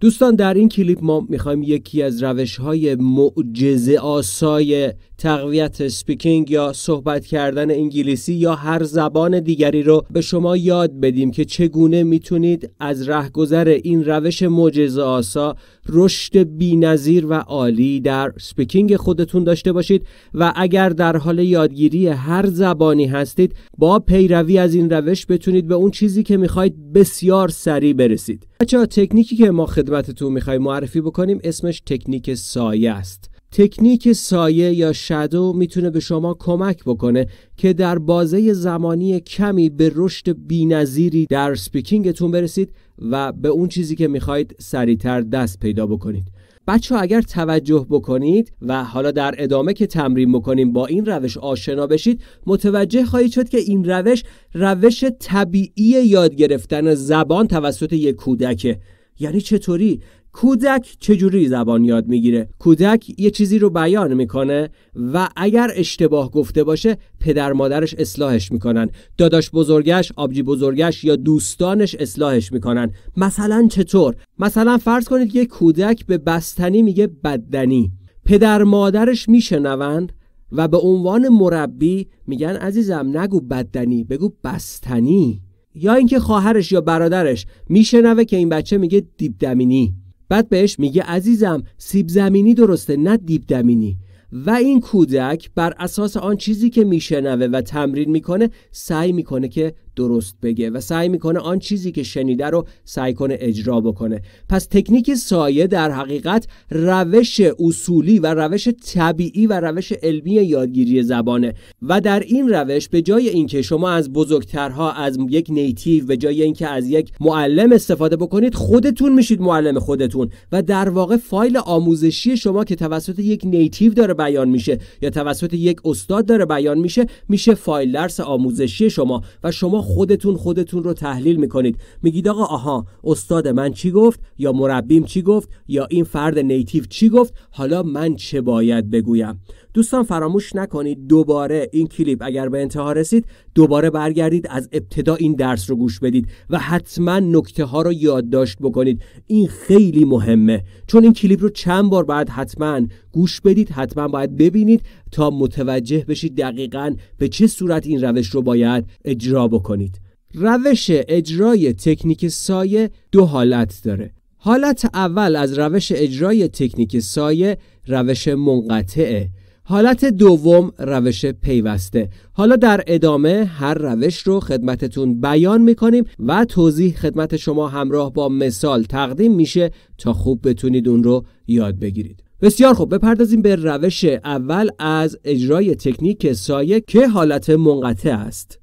دوستان در این کلیپ ما میخوایم یکی از روش های معجزه آسای تقویت سپیکینگ یا صحبت کردن انگلیسی یا هر زبان دیگری رو به شما یاد بدیم که چگونه میتونید از رهگذر این روش معجزه آسا رشد بینظیر و عالی در سپیکینگ خودتون داشته باشید و اگر در حال یادگیری هر زبانی هستید با پیروی از این روش بتونید به اون چیزی که میخواید بسیار سریع برسید. بچه تکنیکی که ما خدمتتون میخوایم معرفی بکنیم اسمش تکنیک سایه است. تکنیک سایه یا شدو میتونه به شما کمک بکنه که در بازه زمانی کمی به رشد بینظیری در سپیکینگتون برسید و به اون چیزی که میخواید سریعتر دست پیدا بکنید بچه اگر توجه بکنید و حالا در ادامه که تمرین بکنیم با این روش آشنا بشید متوجه خواهید شد که این روش روش طبیعی یاد گرفتن زبان توسط یک کودکه یعنی چطوری کودک چجوری زبان یاد میگیره کودک یه چیزی رو بیان میکنه و اگر اشتباه گفته باشه پدر مادرش اصلاحش میکنن داداش بزرگش آبجی بزرگش یا دوستانش اصلاحش میکنن مثلا چطور مثلا فرض کنید یه کودک به بستنی میگه بدنی پدر مادرش میشنوند و به عنوان مربی میگن عزیزم نگو بدنی بگو بستنی یا اینکه خواهرش یا برادرش میشنوه که این بچه میگه دیبدمینی بعد بهش میگه عزیزم سیب زمینی درسته نه دیب دمینی و این کودک بر اساس آن چیزی که میشنوه و تمرین میکنه سعی میکنه که درست بگه و سعی میکنه آن چیزی که شنیده رو سعی کنه اجرا بکنه پس تکنیک سایه در حقیقت روش اصولی و روش طبیعی و روش علمی یادگیری زبانه و در این روش به جای اینکه شما از بزرگترها از یک نیتیو به جای اینکه از یک معلم استفاده بکنید خودتون میشید معلم خودتون و در واقع فایل آموزشی شما که توسط یک نیتیو داره بیان میشه یا توسط یک استاد داره بیان میشه میشه فایل درس آموزشی شما و شما خودتون خودتون رو تحلیل میکنید میگید آقا آها استاد من چی گفت یا مربیم چی گفت یا این فرد نیتیو چی گفت حالا من چه باید بگویم دوستان فراموش نکنید دوباره این کلیپ اگر به انتها رسید دوباره برگردید از ابتدا این درس رو گوش بدید و حتما نکته ها رو یادداشت بکنید این خیلی مهمه چون این کلیپ رو چند بار بعد حتما گوش بدید حتما باید ببینید تا متوجه بشید دقیقا به چه صورت این روش رو باید اجرا بکنید روش اجرای تکنیک سایه دو حالت داره حالت اول از روش اجرای تکنیک سایه روش منقطعه حالت دوم روش پیوسته حالا در ادامه هر روش رو خدمتتون بیان میکنیم و توضیح خدمت شما همراه با مثال تقدیم میشه تا خوب بتونید اون رو یاد بگیرید بسیار خوب بپردازیم به روش اول از اجرای تکنیک سایه که حالت منقطع است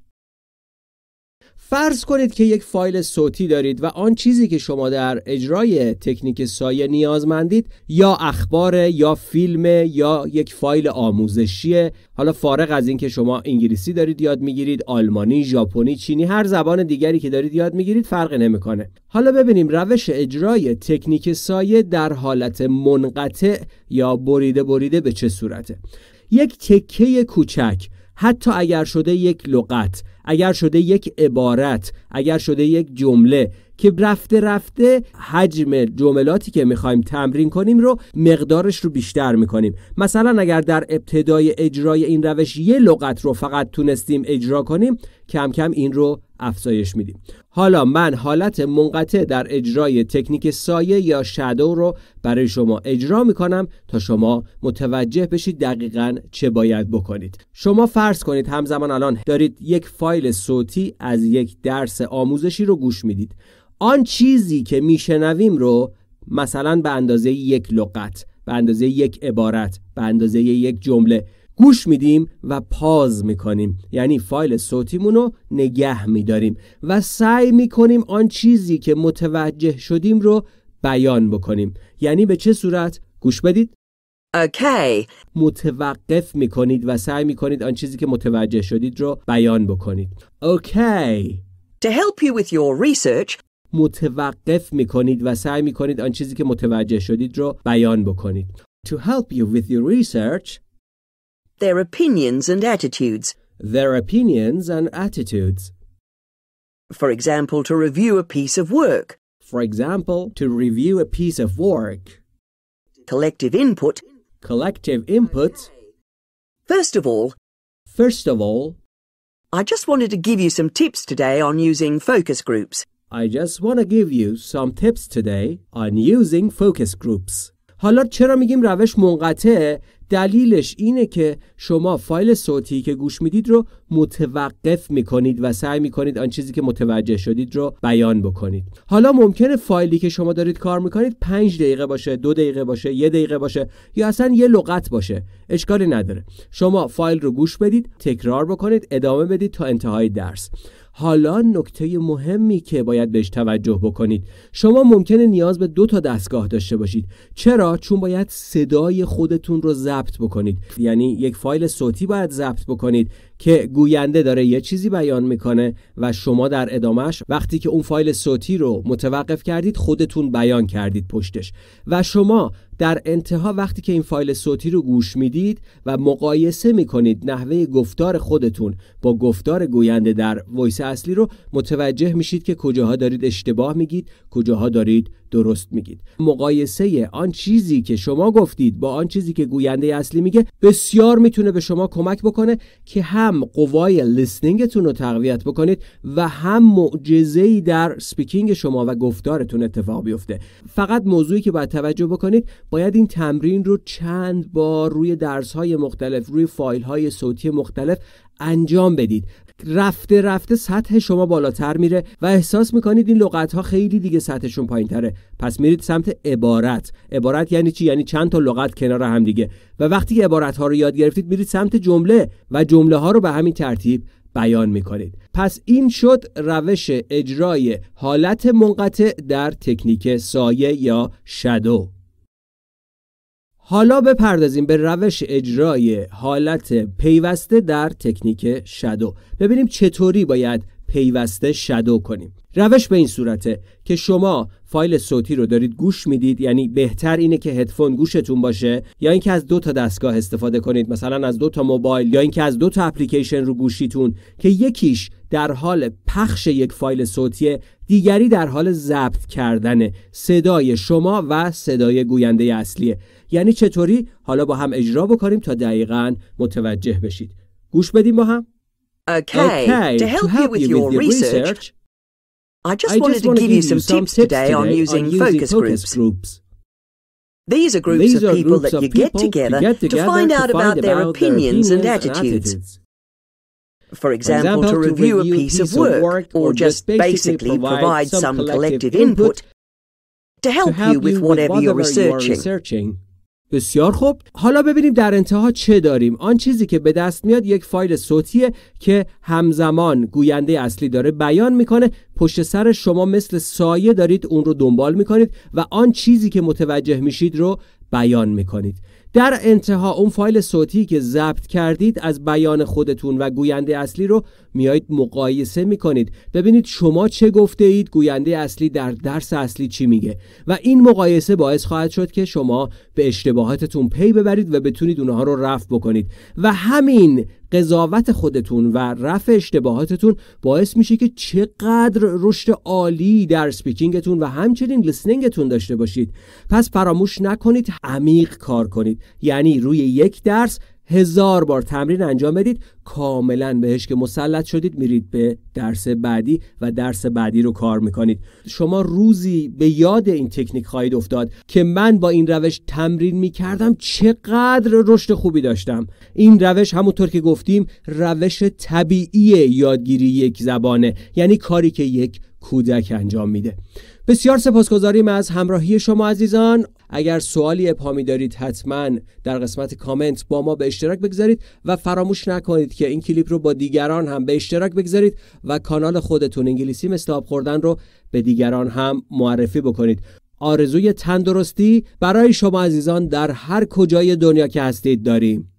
فرض کنید که یک فایل صوتی دارید و آن چیزی که شما در اجرای تکنیک سایه نیازمندید یا اخبار یا فیلم یا یک فایل آموزشیه حالا فارغ از اینکه شما انگلیسی دارید یاد میگیرید آلمانی ژاپنی چینی هر زبان دیگری که دارید یاد میگیرید فرق نمیکنه حالا ببینیم روش اجرای تکنیک سایه در حالت منقطع یا بریده بریده به چه صورته یک تکه کوچک حتی اگر شده یک لغت اگر شده یک عبارت اگر شده یک جمله که رفته رفته حجم جملاتی که میخوایم تمرین کنیم رو مقدارش رو بیشتر میکنیم مثلا اگر در ابتدای اجرای این روش یه لغت رو فقط تونستیم اجرا کنیم کم کم این رو افزایش میدیم حالا من حالت منقطع در اجرای تکنیک سایه یا شادو رو برای شما اجرا میکنم تا شما متوجه بشید دقیقا چه باید بکنید شما فرض کنید همزمان الان دارید یک فایل صوتی از یک درس آموزشی رو گوش میدید آن چیزی که میشنویم رو مثلا به اندازه یک لغت به اندازه یک عبارت به اندازه یک جمله گوش میدیم و پاز میکنیم یعنی فایل صوتیمون رو نگه میداریم و سعی میکنیم آن چیزی که متوجه شدیم رو بیان بکنیم یعنی به چه صورت گوش بدید okay. متوقف میکنید و سعی میکنید آن چیزی که متوجه شدید رو بیان بکنید اوکی To help you with your research متوقف میکنید و سعی میکنید آن چیزی که متوجه شدید رو بیان بکنید To help you with your research Their opinions and attitudes. Their opinions and attitudes. For example, to review a piece of work. For example, to review a piece of work. Collective input. Collective input. First of all. First of all. I just wanted to give you some tips today on using focus groups. I just want to give you some tips today on using focus groups. حالا چرا میگیم روش منقطعه دلیلش اینه که شما فایل صوتی که گوش میدید رو متوقف میکنید و سعی میکنید آن چیزی که متوجه شدید رو بیان بکنید حالا ممکنه فایلی که شما دارید کار میکنید پنج دقیقه باشه دو دقیقه باشه یه دقیقه باشه یا اصلا یه لغت باشه اشکالی نداره شما فایل رو گوش بدید تکرار بکنید ادامه بدید تا انتهای درس حالا نکته مهمی که باید بهش توجه بکنید شما ممکنه نیاز به دو تا دستگاه داشته باشید چرا چون باید صدای خودتون رو ضبط بکنید یعنی یک فایل صوتی باید ضبط بکنید که گوینده داره یه چیزی بیان میکنه و شما در ادامهش وقتی که اون فایل صوتی رو متوقف کردید خودتون بیان کردید پشتش و شما در انتها وقتی که این فایل صوتی رو گوش میدید و مقایسه میکنید نحوه گفتار خودتون با گفتار گوینده در ویس اصلی رو متوجه میشید که کجاها دارید اشتباه میگید کجاها دارید درست میگید مقایسه آن چیزی که شما گفتید با آن چیزی که گوینده اصلی میگه بسیار میتونه به شما کمک بکنه که هم قوای لیسنینگتون رو تقویت بکنید و هم ای در سپیکینگ شما و گفتارتون اتفاق بیفته فقط موضوعی که باید توجه بکنید باید این تمرین رو چند بار روی درس های مختلف روی فایل های صوتی مختلف انجام بدید رفته رفته سطح شما بالاتر میره و احساس میکنید این لغت ها خیلی دیگه سطحشون پایین تره پس میرید سمت عبارت عبارت یعنی چی یعنی چند تا لغت کنار هم دیگه و وقتی که عبارت ها رو یاد گرفتید میرید سمت جمله و جمله ها رو به همین ترتیب بیان میکنید پس این شد روش اجرای حالت منقطع در تکنیک سایه یا شدو حالا بپردازیم به روش اجرای حالت پیوسته در تکنیک شدو ببینیم چطوری باید پیوسته شدو کنیم روش به این صورته که شما فایل صوتی رو دارید گوش میدید یعنی بهتر اینه که هدفون گوشتون باشه یا اینکه از دو تا دستگاه استفاده کنید مثلا از دو تا موبایل یا اینکه از دو تا اپلیکیشن رو گوشیتون که یکیش در حال پخش یک فایل صوتیه دیگری در حال ضبط کردن صدای شما و صدای گوینده اصلیه یعنی چطوری حالا با هم اجرا بکنیم تا دقیقا متوجه بشید گوش بدیم با هم Okay, okay. to help, to help you with your research, research I just I wanted just to give you some tips today, on using focus, focus groups. groups. These are groups These of people groups that you people get, together to, get together to find out find about, their, about opinions their opinions and attitudes. For example, For example, to review a piece, piece of work, work or just basically provide some collective input to help, to help you with whatever, whatever you're researching. بسیار خوب حالا ببینیم در انتها چه داریم آن چیزی که به دست میاد یک فایل صوتیه که همزمان گوینده اصلی داره بیان میکنه پشت سر شما مثل سایه دارید اون رو دنبال میکنید و آن چیزی که متوجه میشید رو بیان میکنید در انتها اون فایل صوتی که ضبط کردید از بیان خودتون و گوینده اصلی رو میایید مقایسه میکنید ببینید شما چه گفته اید گوینده اصلی در درس اصلی چی میگه و این مقایسه باعث خواهد شد که شما به اشتباهاتتون پی ببرید و بتونید اونها رو رفع بکنید و همین قضاوت خودتون و رفع اشتباهاتتون باعث میشه که چقدر رشد عالی در سپیکینگتون و همچنین لیسنینگتون داشته باشید پس فراموش نکنید عمیق کار کنید یعنی روی یک درس هزار بار تمرین انجام بدید کاملا بهش که مسلط شدید میرید به درس بعدی و درس بعدی رو کار میکنید شما روزی به یاد این تکنیک خواهید افتاد که من با این روش تمرین میکردم چقدر رشد خوبی داشتم این روش همونطور که گفتیم روش طبیعی یادگیری یک زبانه یعنی کاری که یک کودک انجام میده بسیار سپاسگزاریم از همراهی شما عزیزان اگر سوالی ابهامی دارید حتما در قسمت کامنت با ما به اشتراک بگذارید و فراموش نکنید که این کلیپ رو با دیگران هم به اشتراک بگذارید و کانال خودتون انگلیسی مثل آب خوردن رو به دیگران هم معرفی بکنید آرزوی تندرستی برای شما عزیزان در هر کجای دنیا که هستید داریم